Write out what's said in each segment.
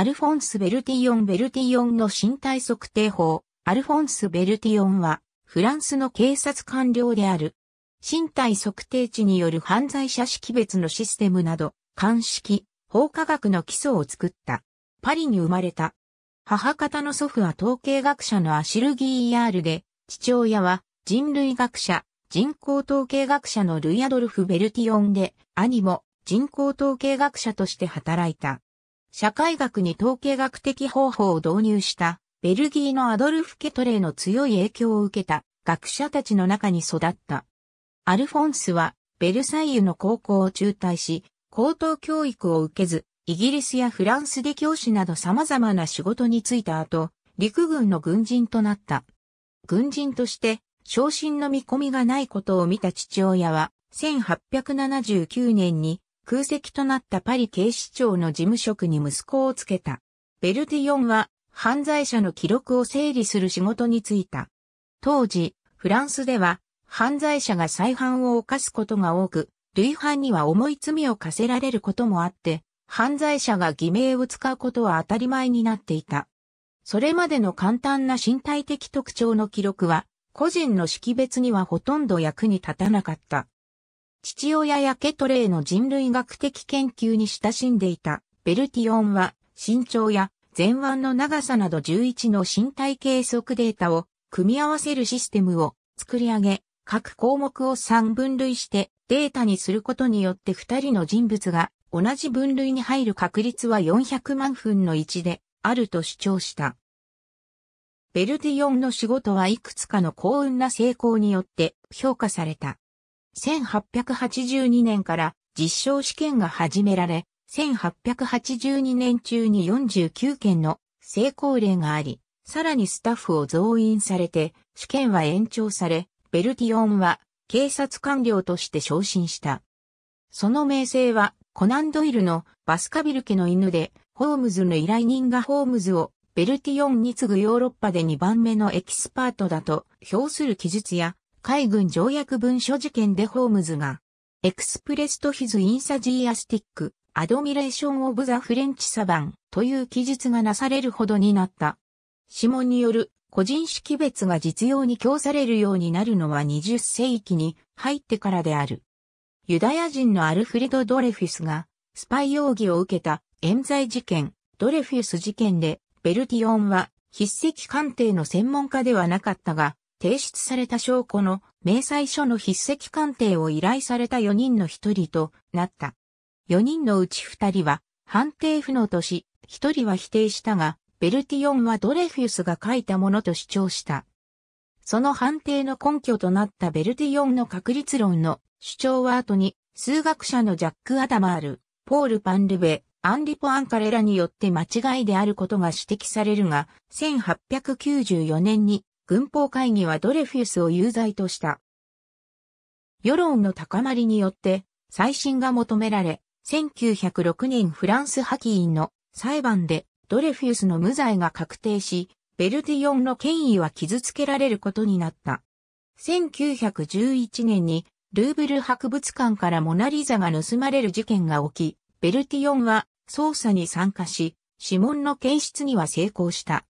アルフォンス・ベルティオン・ベルティオンの身体測定法。アルフォンス・ベルティオンは、フランスの警察官僚である。身体測定値による犯罪者識別のシステムなど、鑑識、法科学の基礎を作った。パリに生まれた。母方の祖父は統計学者のアシルギー・イヤールで、父親は人類学者、人工統計学者のルイアドルフ・ベルティオンで、兄も人工統計学者として働いた。社会学に統計学的方法を導入したベルギーのアドルフ・ケトレーの強い影響を受けた学者たちの中に育った。アルフォンスはベルサイユの高校を中退し、高等教育を受けず、イギリスやフランスで教師など様々な仕事に就いた後、陸軍の軍人となった。軍人として昇進の見込みがないことを見た父親は、1879年に空席となったパリ警視庁の事務職に息子をつけた。ベルディオンは犯罪者の記録を整理する仕事に就いた。当時、フランスでは犯罪者が再犯を犯すことが多く、類犯には重い罪を課せられることもあって、犯罪者が偽名を使うことは当たり前になっていた。それまでの簡単な身体的特徴の記録は、個人の識別にはほとんど役に立たなかった。父親やケトレーの人類学的研究に親しんでいたベルティオンは身長や前腕の長さなど11の身体計測データを組み合わせるシステムを作り上げ、各項目を3分類してデータにすることによって2人の人物が同じ分類に入る確率は400万分の1であると主張した。ベルティオンの仕事はいくつかの幸運な成功によって評価された。1882年から実証試験が始められ、1882年中に49件の成功例があり、さらにスタッフを増員されて、試験は延長され、ベルティオンは警察官僚として昇進した。その名声は、コナンドイルのバスカビル家の犬で、ホームズの依頼人がホームズをベルティオンに次ぐヨーロッパで2番目のエキスパートだと評する記述や、海軍条約文書事件でホームズが、エクスプレスとヒズ・インサジーアスティック、アドミレーション・オブ・ザ・フレンチ・サバンという記述がなされるほどになった。指紋による個人識別が実用に供されるようになるのは20世紀に入ってからである。ユダヤ人のアルフレド・ドレフィスが、スパイ容疑を受けた冤罪事件、ドレフィス事件で、ベルティオンは筆跡鑑定の専門家ではなかったが、提出された証拠の明細書の筆跡鑑定を依頼された4人の1人となった。4人のうち2人は判定不能とし、1人は否定したが、ベルティオンはドレフィウスが書いたものと主張した。その判定の根拠となったベルティオンの確率論の主張は後に数学者のジャック・アダマール、ポール・パンルベ、アンリポ・アンカレラによって間違いであることが指摘されるが、1894年に軍法会議はドレフィウスを有罪とした。世論の高まりによって、再審が求められ、1906年フランス破棄員の裁判でドレフィウスの無罪が確定し、ベルディオンの権威は傷つけられることになった。1911年にルーブル博物館からモナリザが盗まれる事件が起き、ベルティオンは捜査に参加し、指紋の検出には成功した。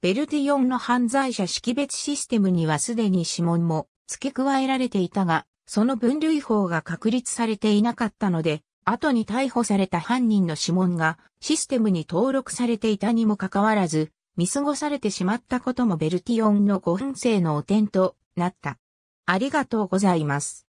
ベルティオンの犯罪者識別システムにはすでに指紋も付け加えられていたが、その分類法が確立されていなかったので、後に逮捕された犯人の指紋がシステムに登録されていたにもかかわらず、見過ごされてしまったこともベルティオンの5分生の汚点となった。ありがとうございます。